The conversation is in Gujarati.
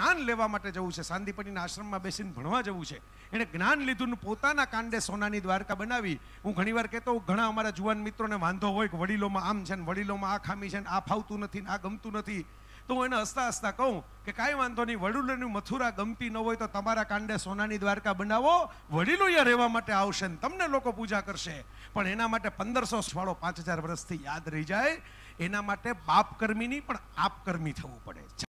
જ્ઞાન લેવા માટે જવું છે સાંદીપણીના આશ્રમમાં બેસીને ભણવા જવું છે એણે જ્ઞાન લીધું પોતાના કાંડે સોનાની દ્વારકા બનાવી હું ઘણીવાર કહેતો હું ઘણા અમારા જુવાન મિત્રોને વાંધો હોય કે વડીલોમાં આમ છે ને વડીલોમાં આ ખામી છે ને આ ફાવતું નથી ને આ ગમતું નથી તો હું એને હસતા હસતા કહું કે કાંઈ વાંધો નહીં વડીલોની મથુરા ગમતી ન હોય તો તમારા કાંડે સોનાની દ્વારકા બનાવો વડીલો અહીંયા રહેવા માટે આવશે ને તમને લોકો પૂજા કરશે પણ એના માટે પંદરસો વાળો પાંચ હજાર વર્ષથી યાદ રહી જાય એના માટે બાપકર્મીની પણ આપકર્મી થવું પડે